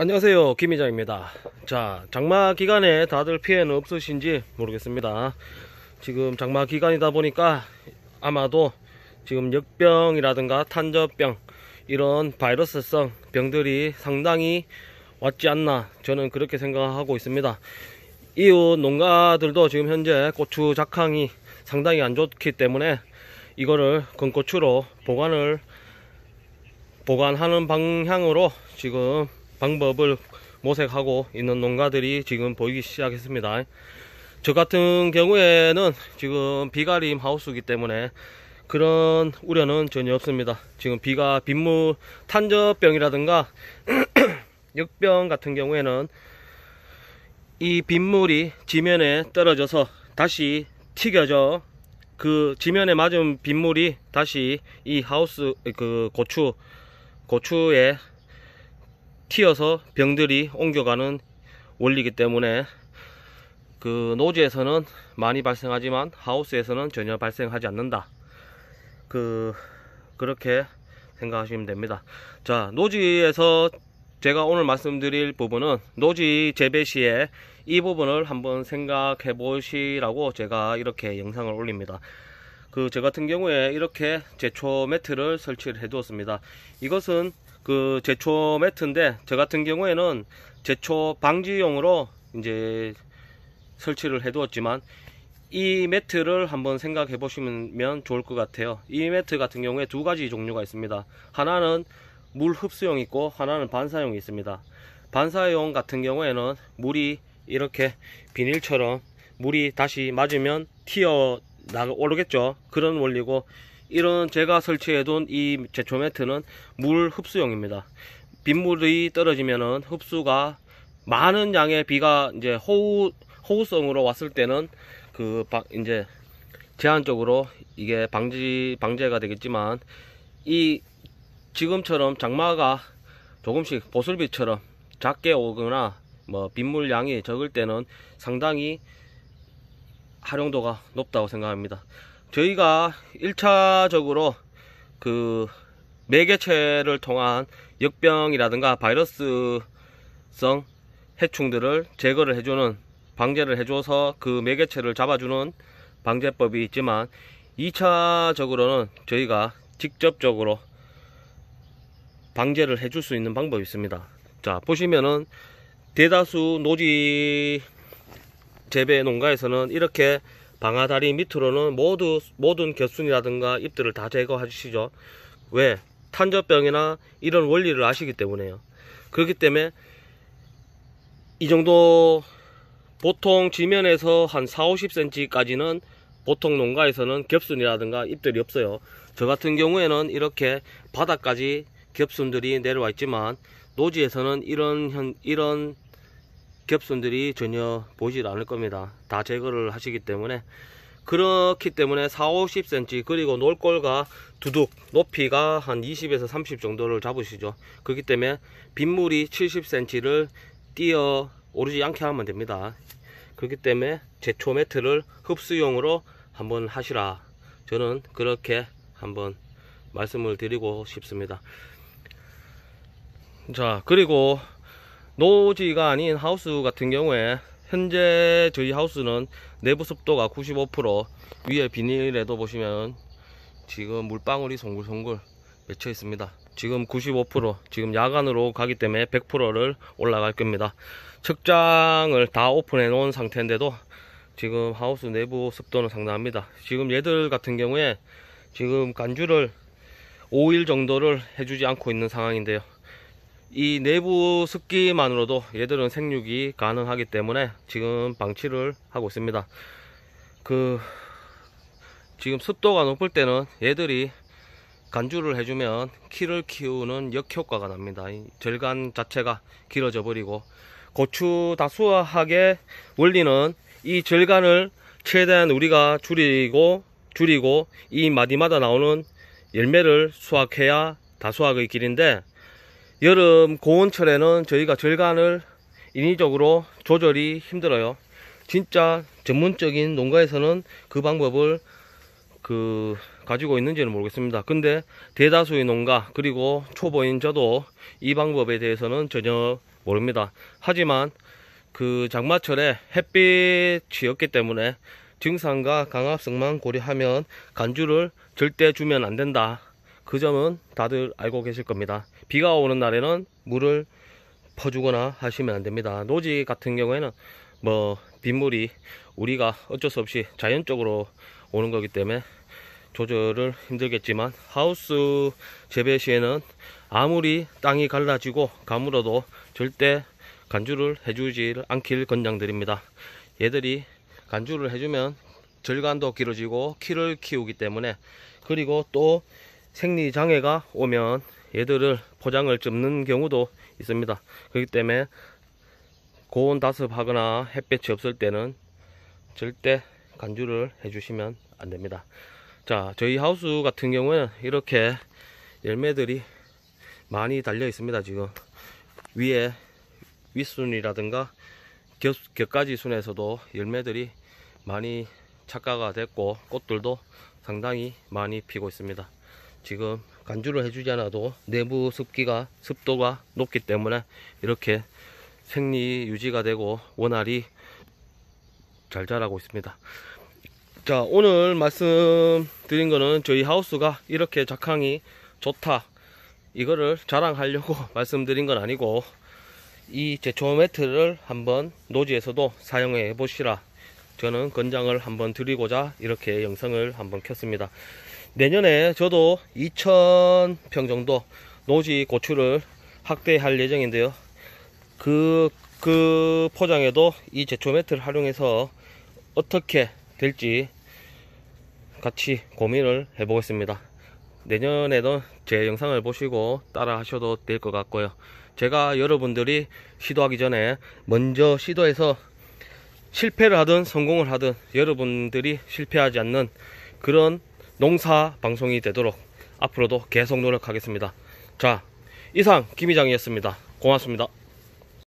안녕하세요 김희장입니다 자 장마 기간에 다들 피해는 없으신지 모르겠습니다 지금 장마 기간이다 보니까 아마도 지금 역병이라든가 탄저병 이런 바이러스성 병들이 상당히 왔지 않나 저는 그렇게 생각하고 있습니다 이웃 농가들도 지금 현재 고추 작황이 상당히 안 좋기 때문에 이거를 건고추로 보관을 보관하는 방향으로 지금 방법을 모색하고 있는 농가들이 지금 보이기 시작했습니다 저 같은 경우에는 지금 비가림 하우스이기 때문에 그런 우려는 전혀 없습니다 지금 비가 빗물 탄저병이라든가 역병 같은 경우에는 이 빗물이 지면에 떨어져서 다시 튀겨져 그 지면에 맞은 빗물이 다시 이 하우스 그 고추 고추에 튀어서 병들이 옮겨가는 원리이기 때문에 그 노지에서는 많이 발생하지만 하우스에서는 전혀 발생하지 않는다 그 그렇게 생각하시면 됩니다 자 노지에서 제가 오늘 말씀드릴 부분은 노지 재배 시에 이 부분을 한번 생각해 보시라고 제가 이렇게 영상을 올립니다 그저 같은 경우에 이렇게 제초 매트를 설치를 해 두었습니다 이것은 그 제초 매트인데 저 같은 경우에는 제초 방지용으로 이제 설치를 해 두었지만 이 매트를 한번 생각해 보시면 좋을 것 같아요 이 매트 같은 경우에 두 가지 종류가 있습니다 하나는 물 흡수용 있고 하나는 반사용이 있습니다 반사용 같은 경우에는 물이 이렇게 비닐처럼 물이 다시 맞으면 튀어 나오겠죠 그런 원리고 이런 제가 설치해 둔 이 제초 매트는 물 흡수용입니다 빗물이 떨어지면은 흡수가 많은 양의 비가 이제 호우 호우성으로 왔을 때는 그 바, 이제 제한적으로 이게 방지 방제가 되겠지만 이 지금처럼 장마가 조금씩 보슬비처럼 작게 오거나 뭐 빗물 양이 적을 때는 상당히 활용도가 높다고 생각합니다. 저희가 1차적으로 그 매개체를 통한 역병이라든가 바이러스성 해충들을 제거를 해주는 방제를 해줘서 그 매개체를 잡아주는 방제법이 있지만 2차적으로는 저희가 직접적으로 방제를 해줄 수 있는 방법이 있습니다 자 보시면은 대다수 노지 재배 농가에서는 이렇게 방아다리 밑으로는 모두 모든 겨순이라든가 잎들을 다 제거하시죠. 왜? 탄저병이나 이런 원리를 아시기 때문에요. 그렇기 때문에 이 정도 보통 지면에서 한 4, 50cm까지는 보통 농가에서는 겹순이라든가 잎들이 없어요. 저 같은 경우에는 이렇게 바닥까지 겹순들이 내려와 있지만 노지에서는 이런 현, 이런 겹손들이 전혀 보질 않을 겁니다 다 제거를 하시기 때문에 그렇기 때문에 4, 50cm 그리고 놀골과 두둑 높이가 한 20에서 30 정도를 잡으시죠 그렇기 때문에 빗물이 70cm를 띄어 오르지 않게 하면 됩니다 그렇기 때문에 제초 매트를 흡수용으로 한번 하시라 저는 그렇게 한번 말씀을 드리고 싶습니다 자 그리고 노지가 아닌 하우스 같은 경우에 현재 저희 하우스는 내부 습도가 95% 위에 비닐에도 보시면 지금 물방울이 송글송글 맺혀 있습니다 지금 95% 지금 야간으로 가기 때문에 100%를 올라갈 겁니다 측장을 다 오픈해 놓은 상태인데도 지금 하우스 내부 습도는 상당합니다 지금 얘들 같은 경우에 지금 간주를 5일 정도를 해주지 않고 있는 상황인데요 이 내부 습기만으로도 얘들은 생육이 가능하기 때문에 지금 방치를 하고 있습니다 그 지금 습도가 높을 때는 얘들이 간주를 해주면 키를 키우는 역효과가 납니다 절간 자체가 길어져 버리고 고추 다수화학의 원리는 이 절간을 최대한 우리가 줄이고 줄이고 이 마디마다 나오는 열매를 수확해야 다수학의 길인데 여름 고온철에는 저희가 절간을 인위적으로 조절이 힘들어요. 진짜 전문적인 농가에서는 그 방법을 그 가지고 있는지는 모르겠습니다. 근데 대다수의 농가 그리고 초보인 저도 이 방법에 대해서는 전혀 모릅니다. 하지만 그 장마철에 햇빛이 없기 때문에 증상과 강압성만 고려하면 간주를 절대 주면 안 된다. 그 점은 다들 알고 계실 겁니다. 비가 오는 날에는 물을 퍼주거나 하시면 안됩니다 노지 같은 경우에는 뭐 빗물이 우리가 어쩔 수 없이 자연적으로 오는 거기 때문에 조절을 힘들겠지만 하우스 재배 시에는 아무리 땅이 갈라지고 가물어도 절대 간주를 해주지 않길 권장드립니다 얘들이 간주를 해주면 절간도 길어지고 키를 키우기 때문에 그리고 또 생리장애가 오면 얘들을 포장을 접는 경우도 있습니다 그렇기 때문에 고온 다습하거나 햇볕이 없을 때는 절대 간주를 해주시면 안됩니다 자 저희 하우스 같은 경우에는 이렇게 열매들이 많이 달려 있습니다 지금 위에 윗순이라든가 곁 겨까지 순에서도 열매들이 많이 착가가 됐고 꽃들도 상당히 많이 피고 있습니다 지금 간주를 해주지 않아도 내부 습기가 습도가 높기 때문에 이렇게 생리 유지가 되고 원활히잘 자라고 있습니다 자 오늘 말씀드린 거는 저희 하우스가 이렇게 작황이 좋다 이거를 자랑하려고 말씀드린 건 아니고 이 제초 매트를 한번 노지에서도 사용해 보시라 저는 권장을 한번 드리고자 이렇게 영상을 한번 켰습니다 내년에 저도 2,000평 정도 노지 고추를 확대할 예정인데요. 그, 그 포장에도 이 제초 매트를 활용해서 어떻게 될지 같이 고민을 해보겠습니다. 내년에도 제 영상을 보시고 따라 하셔도 될 것 같고요. 제가 여러분들이 시도하기 전에 먼저 시도해서 실패를 하든 성공을 하든 여러분들이 실패하지 않는 그런 농사 방송이 되도록 앞으로도 계속 노력하겠습니다. 자, 이상 김희장이었습니다. 고맙습니다.